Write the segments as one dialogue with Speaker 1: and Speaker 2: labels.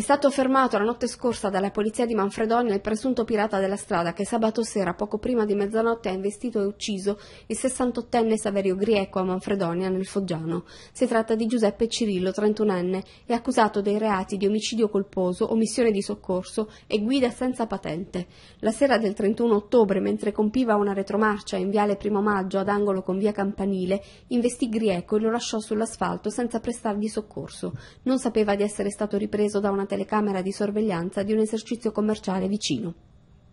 Speaker 1: È stato fermato la notte scorsa dalla polizia di Manfredonia il presunto pirata della strada che sabato sera, poco prima di mezzanotte, ha investito e ucciso il 68enne Saverio Grieco a Manfredonia, nel Foggiano. Si tratta di Giuseppe Cirillo, 31enne, e accusato dei reati di omicidio colposo, omissione di soccorso e guida senza patente. La sera del 31 ottobre, mentre compiva una retromarcia in viale Primo Maggio ad angolo con via Campanile, investì Grieco e lo lasciò sull'asfalto senza prestargli soccorso. Non sapeva di essere stato ripreso da una telecamera di sorveglianza di un esercizio commerciale vicino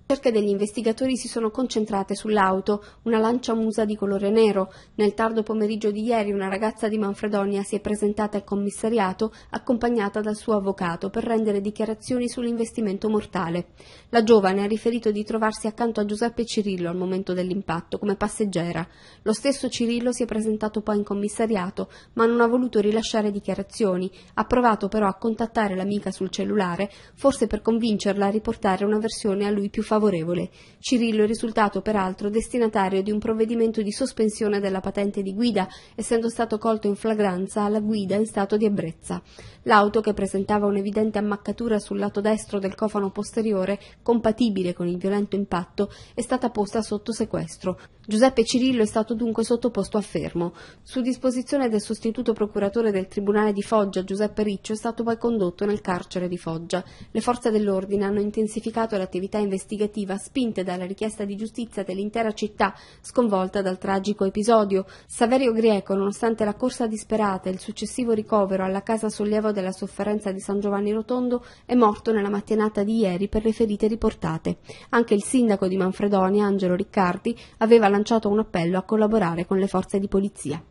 Speaker 1: ricerche degli investigatori si sono concentrate sull'auto, una lancia musa di colore nero. Nel tardo pomeriggio di ieri una ragazza di Manfredonia si è presentata al commissariato accompagnata dal suo avvocato per rendere dichiarazioni sull'investimento mortale. La giovane ha riferito di trovarsi accanto a Giuseppe Cirillo al momento dell'impatto come passeggera. Lo stesso Cirillo si è presentato poi in commissariato, ma non ha voluto rilasciare dichiarazioni. Ha provato però a contattare l'amica sul cellulare, forse per convincerla a riportare una versione a lui più favorevole favorevole. Cirillo è risultato peraltro destinatario di un provvedimento di sospensione della patente di guida, essendo stato colto in flagranza alla guida in stato di ebbrezza. L'auto, che presentava un'evidente ammaccatura sul lato destro del cofano posteriore, compatibile con il violento impatto, è stata posta sotto sequestro. Giuseppe Cirillo è stato dunque sottoposto a fermo. Su disposizione del sostituto procuratore del Tribunale di Foggia, Giuseppe Riccio, è stato poi condotto nel carcere di Foggia. Le forze dell'ordine hanno intensificato l'attività investigativa iniziativa spinte dalla richiesta di giustizia dell'intera città sconvolta dal tragico episodio. Saverio Grieco, nonostante la corsa disperata e il successivo ricovero alla casa sollievo della sofferenza di San Giovanni Rotondo, è morto nella mattinata di ieri per le ferite riportate. Anche il sindaco di Manfredonia, Angelo Riccardi, aveva lanciato un appello a collaborare con le forze di polizia.